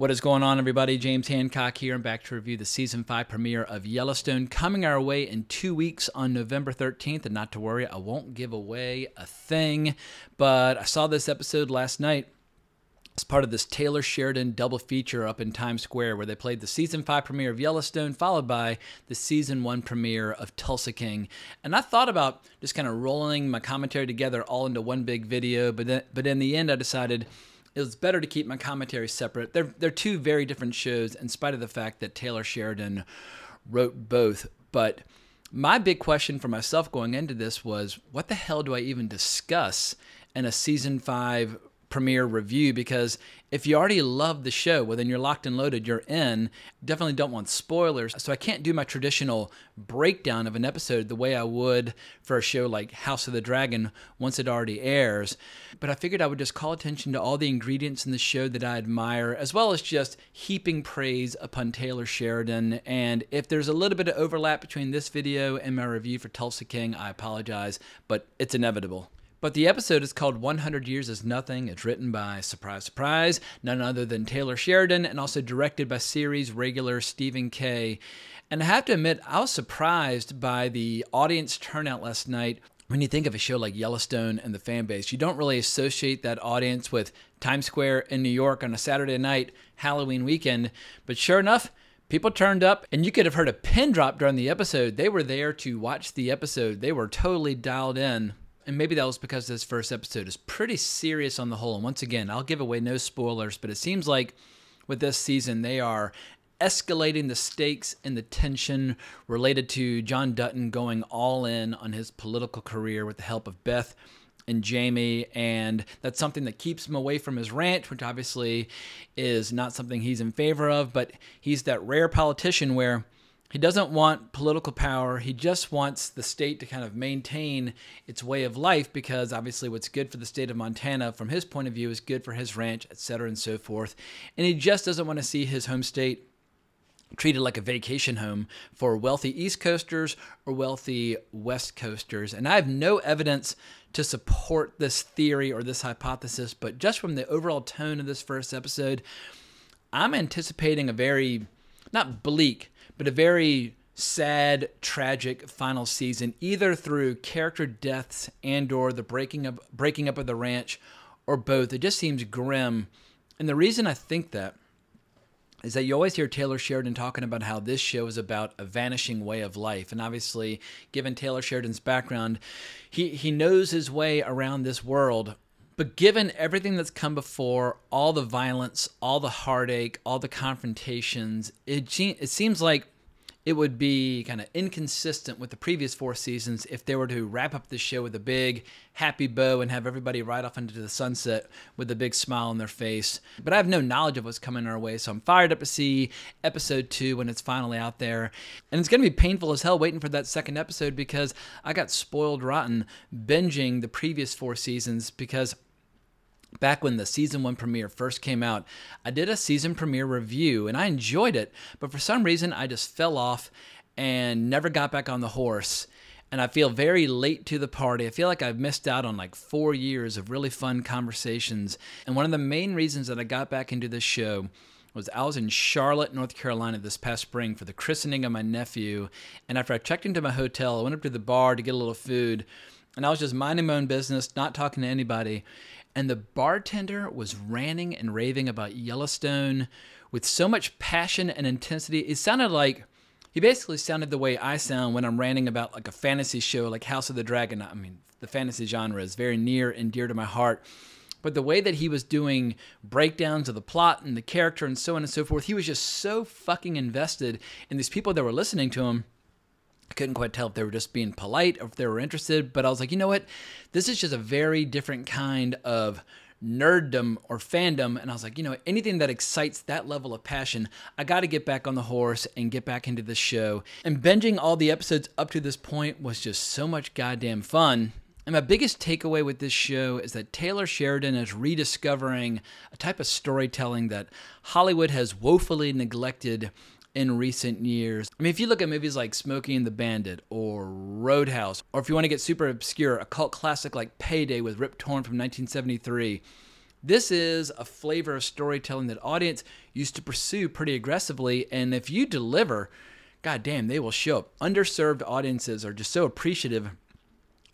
What is going on, everybody? James Hancock here, and back to review the season five premiere of Yellowstone coming our way in two weeks on November 13th. And not to worry, I won't give away a thing, but I saw this episode last night as part of this Taylor Sheridan double feature up in Times Square, where they played the season five premiere of Yellowstone, followed by the season one premiere of Tulsa King. And I thought about just kind of rolling my commentary together all into one big video, but then, but in the end, I decided it was better to keep my commentary separate. They're they're two very different shows, in spite of the fact that Taylor Sheridan wrote both. But my big question for myself going into this was, what the hell do I even discuss in a season five premiere review because if you already love the show, well, then you're locked and loaded, you're in. Definitely don't want spoilers. So I can't do my traditional breakdown of an episode the way I would for a show like House of the Dragon once it already airs. But I figured I would just call attention to all the ingredients in the show that I admire, as well as just heaping praise upon Taylor Sheridan. And if there's a little bit of overlap between this video and my review for Tulsa King, I apologize, but it's inevitable. But the episode is called 100 Years is Nothing. It's written by, surprise, surprise, none other than Taylor Sheridan and also directed by series regular Stephen Kay. And I have to admit, I was surprised by the audience turnout last night. When you think of a show like Yellowstone and the fan base, you don't really associate that audience with Times Square in New York on a Saturday night, Halloween weekend. But sure enough, People turned up, and you could have heard a pin drop during the episode. They were there to watch the episode, they were totally dialed in and maybe that was because this first episode is pretty serious on the whole. And once again, I'll give away no spoilers, but it seems like with this season, they are escalating the stakes and the tension related to John Dutton going all in on his political career with the help of Beth and Jamie. And that's something that keeps him away from his ranch, which obviously is not something he's in favor of, but he's that rare politician where he doesn't want political power. He just wants the state to kind of maintain its way of life because obviously what's good for the state of Montana from his point of view is good for his ranch, et cetera, and so forth. And he just doesn't want to see his home state treated like a vacation home for wealthy East Coasters or wealthy West Coasters. And I have no evidence to support this theory or this hypothesis, but just from the overall tone of this first episode, I'm anticipating a very, not bleak, but a very sad, tragic final season, either through character deaths and or the breaking up breaking up of the ranch or both. It just seems grim. And the reason I think that is that you always hear Taylor Sheridan talking about how this show is about a vanishing way of life. And obviously, given Taylor Sheridan's background, he, he knows his way around this world but given everything that's come before, all the violence, all the heartache, all the confrontations, it, it seems like it would be kind of inconsistent with the previous four seasons if they were to wrap up the show with a big happy bow and have everybody ride off into the sunset with a big smile on their face. But I have no knowledge of what's coming our way, so I'm fired up to see episode two when it's finally out there. And it's going to be painful as hell waiting for that second episode because I got spoiled rotten binging the previous four seasons because back when the season one premiere first came out, I did a season premiere review and I enjoyed it, but for some reason I just fell off and never got back on the horse. And I feel very late to the party. I feel like I've missed out on like four years of really fun conversations. And one of the main reasons that I got back into this show was I was in Charlotte, North Carolina this past spring for the christening of my nephew. And after I checked into my hotel, I went up to the bar to get a little food. And I was just minding my own business, not talking to anybody and the bartender was ranting and raving about Yellowstone with so much passion and intensity. It sounded like he basically sounded the way I sound when I'm ranting about like a fantasy show like House of the Dragon. I mean, the fantasy genre is very near and dear to my heart. But the way that he was doing breakdowns of the plot and the character and so on and so forth, he was just so fucking invested in these people that were listening to him couldn't quite tell if they were just being polite or if they were interested, but I was like, you know what? This is just a very different kind of nerddom or fandom. And I was like, you know, anything that excites that level of passion, I got to get back on the horse and get back into this show. And binging all the episodes up to this point was just so much goddamn fun. And my biggest takeaway with this show is that Taylor Sheridan is rediscovering a type of storytelling that Hollywood has woefully neglected in recent years. I mean, if you look at movies like Smokey and the Bandit or Roadhouse, or if you want to get super obscure, a cult classic like Payday with Rip Torn from 1973, this is a flavor of storytelling that audience used to pursue pretty aggressively. And if you deliver, god damn, they will show up. Underserved audiences are just so appreciative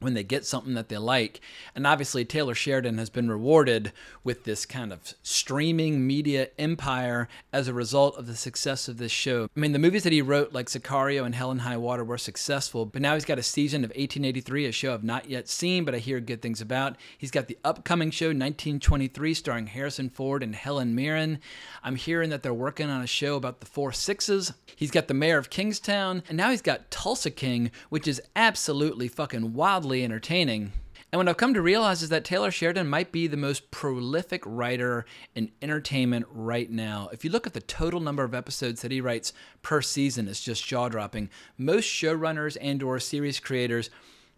when they get something that they like. And obviously, Taylor Sheridan has been rewarded with this kind of streaming media empire as a result of the success of this show. I mean, the movies that he wrote, like Sicario and Helen High Water, were successful, but now he's got a season of 1883, a show I've not yet seen, but I hear good things about. He's got the upcoming show, 1923, starring Harrison Ford and Helen Mirren. I'm hearing that they're working on a show about the Four Sixes. He's got the mayor of Kingstown, and now he's got Tulsa King, which is absolutely fucking wild oddly entertaining. And what I've come to realize is that Taylor Sheridan might be the most prolific writer in entertainment right now. If you look at the total number of episodes that he writes per season, it's just jaw-dropping. Most showrunners and or series creators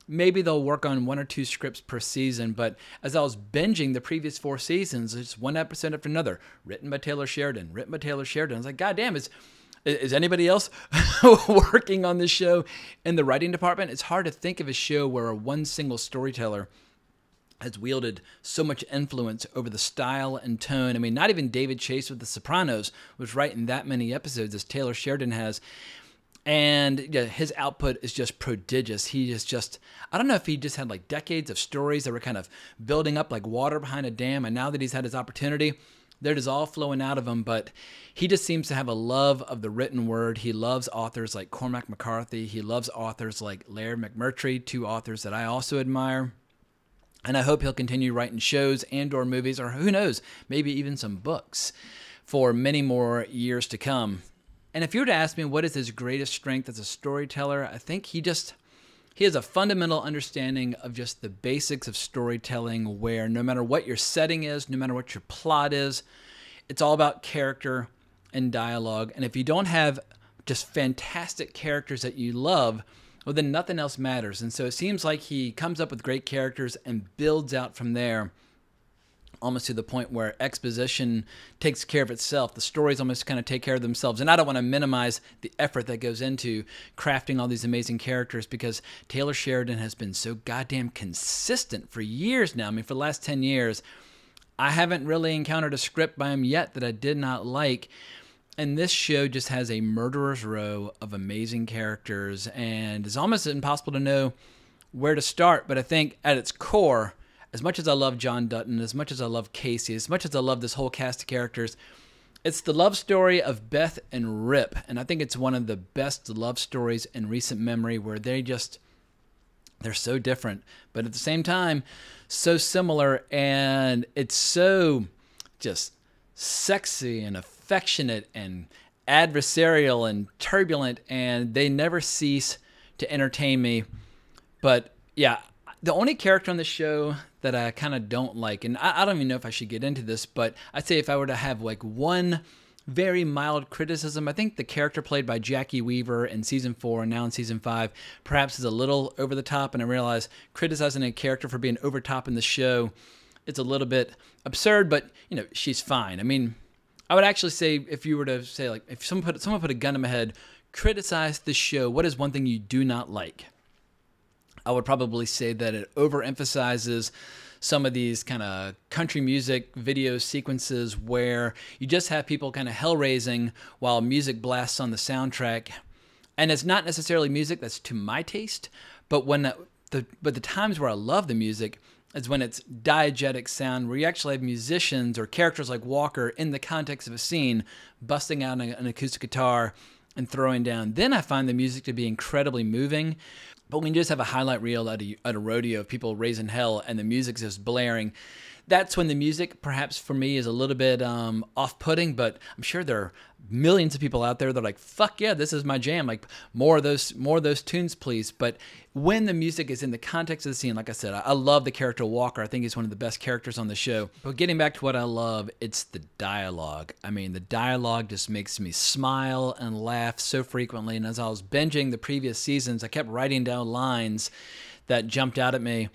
maybe they'll work on one or two scripts per season, but as I was binging the previous four seasons, it's one episode after another, written by Taylor Sheridan, written by Taylor Sheridan. I was like, God damn, it's is anybody else working on this show in the writing department? It's hard to think of a show where one single storyteller has wielded so much influence over the style and tone. I mean, not even David Chase with The Sopranos was writing that many episodes as Taylor Sheridan has. And yeah, his output is just prodigious. He is just, I don't know if he just had like decades of stories that were kind of building up like water behind a dam. And now that he's had his opportunity, there is all flowing out of him, but he just seems to have a love of the written word. He loves authors like Cormac McCarthy. He loves authors like Laird McMurtry, two authors that I also admire. And I hope he'll continue writing shows and or movies or who knows, maybe even some books for many more years to come. And if you were to ask me what is his greatest strength as a storyteller, I think he just he has a fundamental understanding of just the basics of storytelling, where no matter what your setting is, no matter what your plot is, it's all about character and dialogue. And if you don't have just fantastic characters that you love, well, then nothing else matters. And so it seems like he comes up with great characters and builds out from there almost to the point where exposition takes care of itself. The stories almost kind of take care of themselves. And I don't want to minimize the effort that goes into crafting all these amazing characters because Taylor Sheridan has been so goddamn consistent for years now. I mean, for the last 10 years, I haven't really encountered a script by him yet that I did not like. And this show just has a murderer's row of amazing characters, and it's almost impossible to know where to start. But I think at its core, as much as I love John Dutton, as much as I love Casey, as much as I love this whole cast of characters, it's the love story of Beth and Rip, and I think it's one of the best love stories in recent memory where they just they're so different, but at the same time so similar and it's so just sexy and affectionate and adversarial and turbulent and they never cease to entertain me. But yeah, the only character on the show that I kind of don't like, and I, I, don't even know if I should get into this, but I'd say if I were to have like one very mild criticism, I think the character played by Jackie Weaver in season four and now in season five perhaps is a little over the top. And I realize criticizing a character for being over top in the show, it's a little bit absurd, but you know, she's fine. I mean, I would actually say if you were to say like if someone put someone put a gun in my head, criticize the show, what is one thing you do not like? I would probably say that it overemphasizes some of these kind of country music video sequences where you just have people kind of hell raising while music blasts on the soundtrack. And it's not necessarily music that's to my taste, but when the, but the times where I love the music is when it's diegetic sound where you actually have musicians or characters like Walker in the context of a scene busting out an acoustic guitar and throwing down. Then I find the music to be incredibly moving. But when you just have a highlight reel at a, at a rodeo of people raising hell and the music's just blaring, that's when the music, perhaps for me, is a little bit um, off putting, but I'm sure there are millions of people out there that are like, fuck yeah, this is my jam. Like, more of those, more of those tunes, please. But when the music is in the context of the scene, like I said, I, I love the character Walker. I think he's one of the best characters on the show. But getting back to what I love, it's the dialogue. I mean, the dialogue just makes me smile and laugh so frequently. And as I was binging the previous seasons, I kept writing down lines that jumped out at me.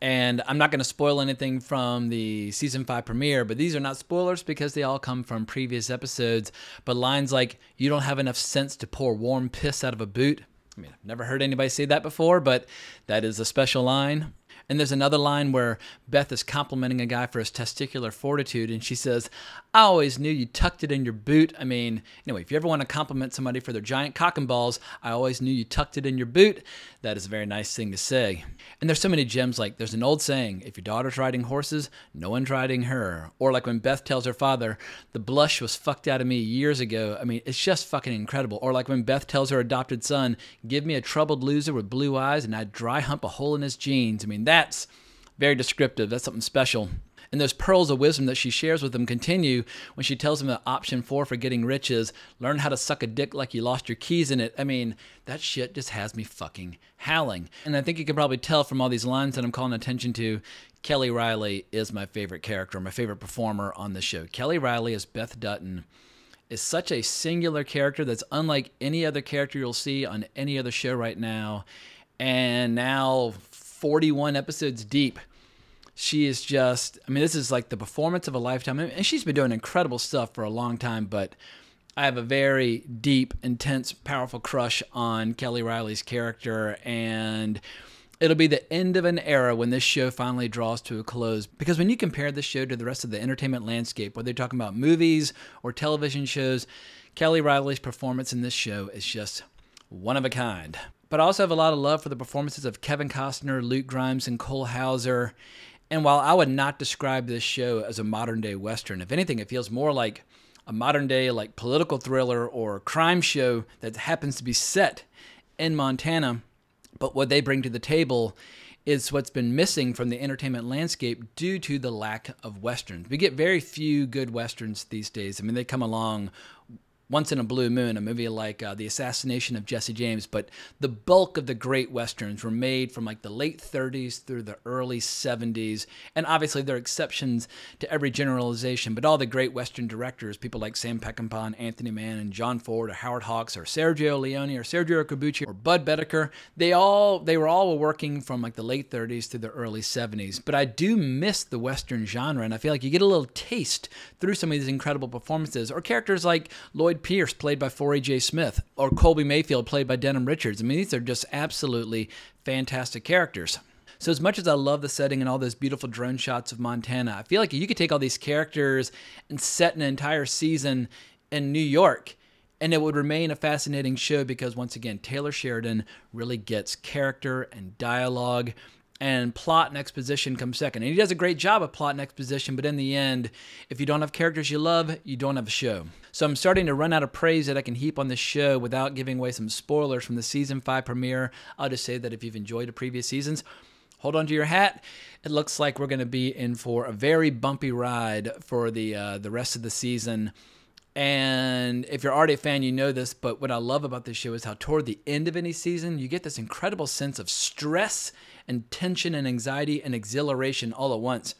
And I'm not going to spoil anything from the season five premiere, but these are not spoilers because they all come from previous episodes. But lines like, you don't have enough sense to pour warm piss out of a boot. I mean, I've never heard anybody say that before, but that is a special line. And there's another line where Beth is complimenting a guy for his testicular fortitude, and she says, I always knew you tucked it in your boot. I mean, anyway, if you ever want to compliment somebody for their giant cock and balls, I always knew you tucked it in your boot. That is a very nice thing to say. And there's so many gems like there's an old saying, if your daughter's riding horses, no one's riding her. Or like when Beth tells her father, the blush was fucked out of me years ago. I mean, it's just fucking incredible. Or like when Beth tells her adopted son, give me a troubled loser with blue eyes and I'd dry hump a hole in his jeans. I mean, that that's very descriptive. That's something special. And those pearls of wisdom that she shares with them continue when she tells them that option four for getting rich is learn how to suck a dick like you lost your keys in it. I mean, that shit just has me fucking howling. And I think you can probably tell from all these lines that I'm calling attention to, Kelly Riley is my favorite character, my favorite performer on the show. Kelly Riley is Beth Dutton is such a singular character that's unlike any other character you'll see on any other show right now. And now 41 episodes deep. She is just, I mean, this is like the performance of a lifetime. And she's been doing incredible stuff for a long time, but I have a very deep, intense, powerful crush on Kelly Riley's character. And it'll be the end of an era when this show finally draws to a close. Because when you compare this show to the rest of the entertainment landscape, whether you're talking about movies or television shows, Kelly Riley's performance in this show is just one of a kind. But I also have a lot of love for the performances of Kevin Costner, Luke Grimes, and Cole Hauser. And while I would not describe this show as a modern day Western, if anything, it feels more like a modern day like political thriller or crime show that happens to be set in Montana. But what they bring to the table is what's been missing from the entertainment landscape due to the lack of westerns. We get very few good westerns these days. I mean, they come along once in a blue moon, a movie like uh, The Assassination of Jesse James, but the bulk of the great westerns were made from like the late 30s through the early 70s. And obviously, there are exceptions to every generalization, but all the great western directors, people like Sam Peckinpah, and Anthony Mann, and John Ford, or Howard Hawks, or Sergio Leone, or Sergio Cabucci, or Bud Bedecker, they all they were all working from like the late 30s to the early 70s. But I do miss the western genre, and I feel like you get a little taste through some of these incredible performances, or characters like Lloyd Lloyd Pierce, played by 4AJ Smith, or Colby Mayfield, played by Denham Richards. I mean, these are just absolutely fantastic characters. So as much as I love the setting and all those beautiful drone shots of Montana, I feel like you could take all these characters and set an entire season in New York and it would remain a fascinating show because once again Taylor Sheridan really gets character and dialogue and plot and exposition come second. And he does a great job of plot and exposition, but in the end, if you don't have characters you love, you don't have a show. So I'm starting to run out of praise that I can heap on this show without giving away some spoilers from the season 5 premiere. I'll just say that if you've enjoyed the previous seasons, hold on to your hat. It looks like we're going to be in for a very bumpy ride for the uh, the rest of the season. And if you're already a fan, you know this, but what I love about this show is how toward the end of any season, you get this incredible sense of stress and tension and anxiety and exhilaration all at once.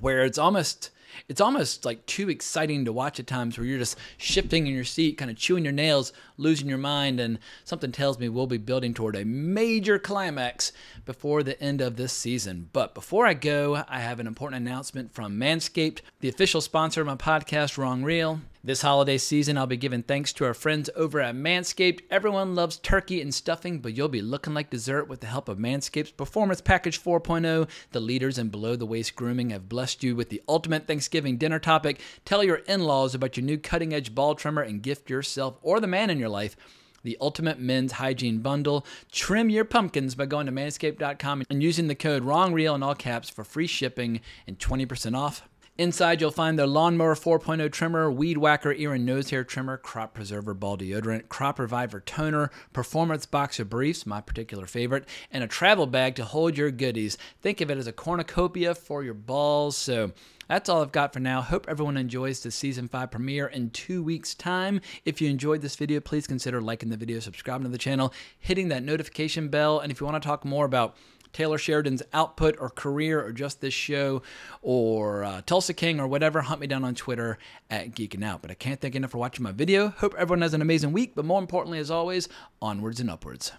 Where it's almost it's almost like too exciting to watch at times where you're just shifting in your seat, kind of chewing your nails, losing your mind, and something tells me we'll be building toward a major climax before the end of this season. But before I go, I have an important announcement from Manscaped, the official sponsor of my podcast, Wrong Real. This holiday season, I'll be giving thanks to our friends over at Manscaped. Everyone loves turkey and stuffing, but you'll be looking like dessert with the help of Manscaped's Performance Package 4.0. The leaders in below the waist grooming have blessed you with the ultimate Thanksgiving dinner topic. Tell your in laws about your new cutting edge ball trimmer and gift yourself or the man in your your life the ultimate men's hygiene bundle. Trim your pumpkins by going to manscaped.com and using the code WRONGREAL in all caps for free shipping and 20% off. Inside, you'll find their Lawnmower 4.0 trimmer, Weed Whacker ear and nose hair trimmer, Crop Preserver ball deodorant, Crop Reviver toner, Performance boxer briefs, my particular favorite, and a travel bag to hold your goodies. Think of it as a cornucopia for your balls. So, that's all I've got for now. Hope everyone enjoys the season 5 premiere in two weeks' time. If you enjoyed this video, please consider liking the video, subscribing to the channel, hitting that notification bell, and if you want to talk more about Taylor Sheridan's output or career or just this show or uh, Tulsa King or whatever, hunt me down on Twitter at Geeking Out. But I can't thank enough for watching my video. Hope everyone has an amazing week, but more importantly, as always, onwards and upwards.